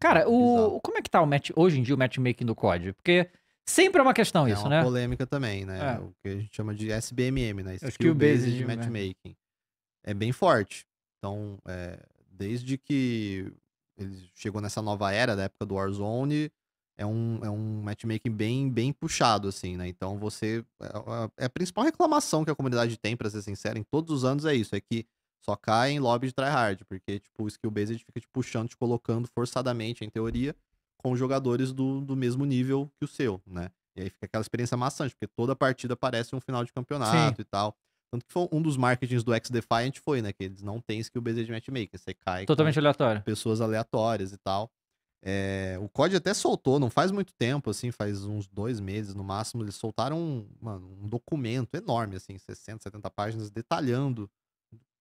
Cara, o, como é que tá o match, hoje em dia o matchmaking do COD? Porque sempre é uma questão é isso, uma né? É uma polêmica também, né? É. O que a gente chama de SBMM, né? Skill, Skill Based, based de Matchmaking. É bem forte. Então, é, desde que ele chegou nessa nova era da época do Warzone, é um, é um matchmaking bem, bem puxado, assim, né? Então, você... É, é, é a principal reclamação que a comunidade tem, para ser sincero, em todos os anos é isso, é que só cai em lobby de tryhard, porque, tipo, o skill-based fica te tipo, puxando, te colocando forçadamente, em teoria, com jogadores do, do mesmo nível que o seu, né? E aí fica aquela experiência maçante, porque toda partida parece um final de campeonato Sim. e tal. Tanto que foi um dos marketings do X-Defiant foi, né? Que eles não têm skill-based matchmaker, você cai Totalmente aleatório. pessoas aleatórias e tal. É, o COD até soltou, não faz muito tempo, assim, faz uns dois meses no máximo, eles soltaram um, mano, um documento enorme, assim, 60, 70 páginas, detalhando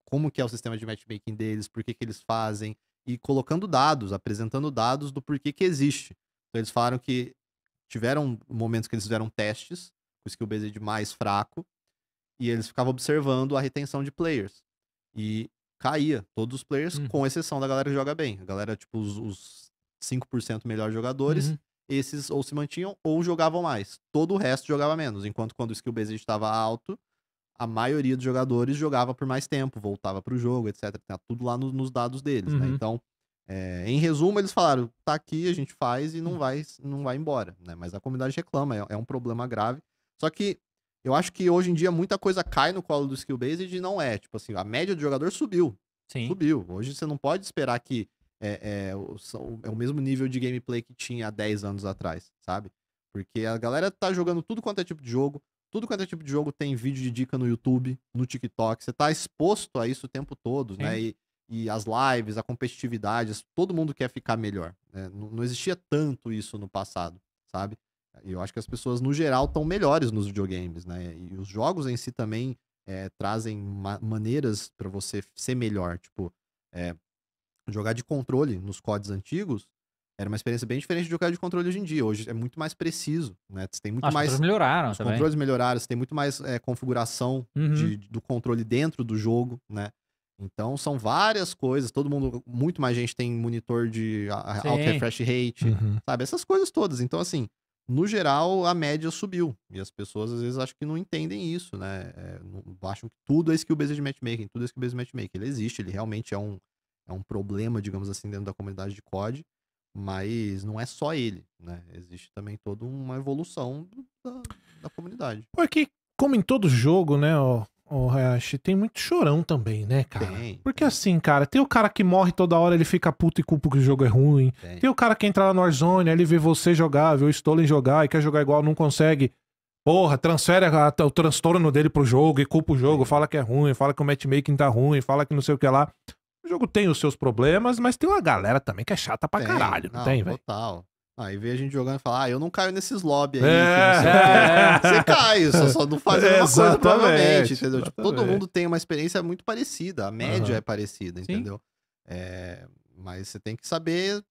como que é o sistema de matchmaking deles, por que, que eles fazem, e colocando dados, apresentando dados do porquê que existe. Então eles falaram que tiveram momentos que eles fizeram testes, com o skill based mais fraco, e eles ficavam observando a retenção de players. E caía, todos os players, uhum. com exceção da galera que joga bem. A galera, tipo, os, os 5% melhores jogadores, uhum. esses ou se mantinham ou jogavam mais. Todo o resto jogava menos, enquanto quando o skill based estava alto, a maioria dos jogadores jogava por mais tempo, voltava para o jogo, etc. Tá tudo lá no, nos dados deles, né? uhum. né? Então, é, em resumo, eles falaram: tá aqui, a gente faz e não hum. vai, não vai embora, né? Mas a comunidade reclama, é, é um problema grave. Só que eu acho que hoje em dia muita coisa cai no colo do skill base e não é. Tipo assim, a média do jogador subiu. Sim. Subiu. Hoje você não pode esperar que é, é, o, é o mesmo nível de gameplay que tinha há 10 anos atrás, sabe? Porque a galera tá jogando tudo quanto é tipo de jogo, tudo quanto é tipo de jogo tem vídeo de dica no YouTube, no TikTok. Você tá exposto a isso o tempo todo, né? Sim. né? E, e as lives, a competitividade, todo mundo quer ficar melhor. Né? Não, não, existia tanto isso no passado, sabe? E eu acho que as pessoas, no geral, estão melhores nos videogames, né? E os jogos em si também é, trazem ma maneiras para você ser melhor. Tipo, é, jogar de controle nos codes antigos era uma experiência bem diferente de jogar de controle hoje em dia. Hoje é muito mais preciso, né? Você tem muito mais. Os controles melhoraram os também. controles melhoraram, você tem muito mais é, configuração uhum. de, do controle dentro do jogo, né? Então são várias coisas, todo mundo, muito mais gente tem monitor de alto refresh rate, uhum. sabe? Essas coisas todas. Então, assim, no geral, a média subiu. E as pessoas às vezes acham que não entendem isso, né? É, não, acham que tudo é skill-based de matchmaking, tudo é skill-based matchmaking. Ele existe, ele realmente é um, é um problema, digamos assim, dentro da comunidade de COD. Mas não é só ele, né? Existe também toda uma evolução da, da comunidade. Porque, como em todo jogo, né, ó, o Hayashi, tem muito chorão também, né, cara? Tem. Porque assim, cara, tem o cara que morre toda hora, ele fica puto e culpa que o jogo é ruim. Tem, tem o cara que entra lá no Warzone, ele vê você jogar, vê o Stolen jogar e quer jogar igual, não consegue. Porra, transfere a, o transtorno dele pro jogo e culpa o jogo, tem. fala que é ruim, fala que o matchmaking tá ruim, fala que não sei o que lá. O jogo tem os seus problemas, mas tem uma galera também que é chata pra tem, caralho. Não, tem, velho. Total. Aí vê a gente jogando e fala, ah, eu não caio nesses lobbies aí. É, é, é, Você cai, só, só não faz a mesma coisa, provavelmente, entendeu? Tipo, todo mundo tem uma experiência muito parecida, a média uhum. é parecida, entendeu? É, mas você tem que saber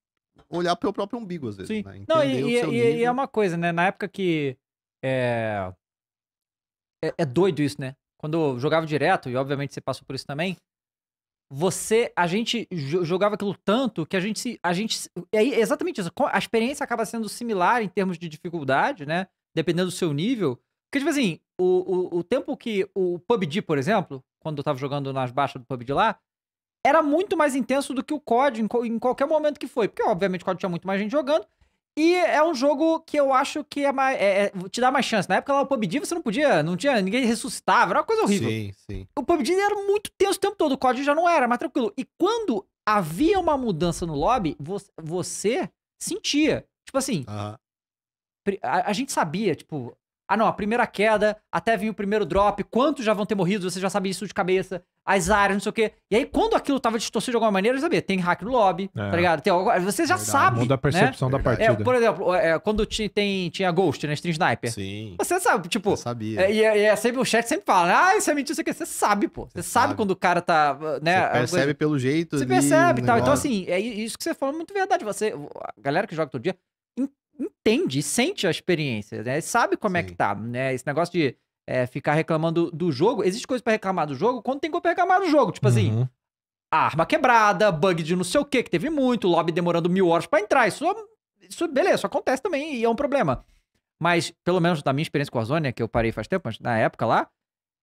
olhar pro próprio umbigo, às vezes, Sim. Né? não, e, e, e, é uma coisa, né? Na época que... É... é, é doido isso, né? Quando eu jogava direto, e obviamente você passou por isso também, você, a gente jogava aquilo tanto que a gente se, a gente, é exatamente isso. A experiência acaba sendo similar em termos de dificuldade, né? Dependendo do seu nível. Porque, tipo assim, o, o, o tempo que o PUBG, por exemplo, quando eu tava jogando nas baixas do PUBG lá, era muito mais intenso do que o COD em, em qualquer momento que foi. Porque, obviamente, o COD tinha muito mais gente jogando, e é um jogo que eu acho que é mais, é, é, te dá mais chance. Na época lá, o PUBG você não podia, não tinha, ninguém ressuscitava, era uma coisa horrível. Sim, sim. O PUBG era muito tenso o tempo todo, o código já não era, mas tranquilo. E quando havia uma mudança no lobby, você, você sentia. Tipo assim, uh -huh. a, a, gente sabia, tipo, ah, não, a primeira queda, até vir o primeiro drop, quantos já vão ter morrido, você já sabe isso de cabeça, as áreas, não sei o quê. E aí, quando aquilo tava distorcido de alguma maneira, eu sabia, tem hack no lobby, tá é. tá ligado? Tem, você já Verdade. sabe. Muda a né? percepção né? da é, partida. É, por exemplo, é, é quando tinha, tem, tinha Ghost, né? Stream Sniper. Sim. Você sabe, tipo. Eu sabia. É, e é, sempre o chat sempre fala, né, ah, isso é mentira, isso aqui. Você sabe, pô. Você, você sabe, sabe. quando o cara tá. Né, você percebe coisa... pelo jeito. Você percebe e tal. Então, negócio. Então, assim, é isso que você falou muito verdade. Você, a galera que joga todo dia, entende, sente a experiência, né? Sabe como Sim. é que tá, né? Esse negócio de é, ficar reclamando do jogo. Existe coisa para reclamar do jogo quando tem coisa pra reclamar do jogo. Tipo assim, uhum. assim, arma quebrada, bug de não sei o que, que teve muito, lobby demorando mil horas para entrar. Isso, é isso, beleza, isso acontece também e é um problema. Mas, pelo menos na minha experiência com a Zônia, né, que eu parei faz tempo, mas na época lá,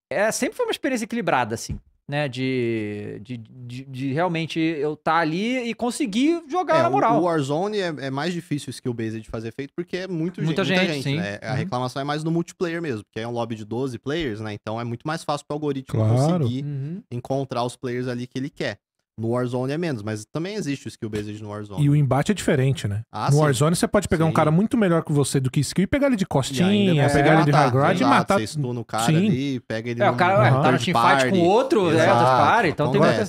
é, sempre foi uma experiência equilibrada, assim né? De, de, de, de realmente eu estar tá ali e conseguir jogar é, na moral. O Warzone é, é mais difícil skill base de fazer feito porque é muito muita gente. Muita gente, né? uhum. A reclamação é mais no multiplayer mesmo, porque é um lobby de 12 players, né? Então é muito mais fácil para o algoritmo claro. conseguir uhum. encontrar os players ali que ele quer. No Warzone é menos, mas também existe o skill based no Warzone. E o embate é diferente, né? Ah, no sim. Warzone você pode pegar sim. um cara muito melhor que você do que skill e pegar ele de costinha, pegar ele de high ground e matar. Você no cara ali, pega ele é, no, o cara, no, tá no teamfight com outro, né, exato, né? Outro cara, então tem muita...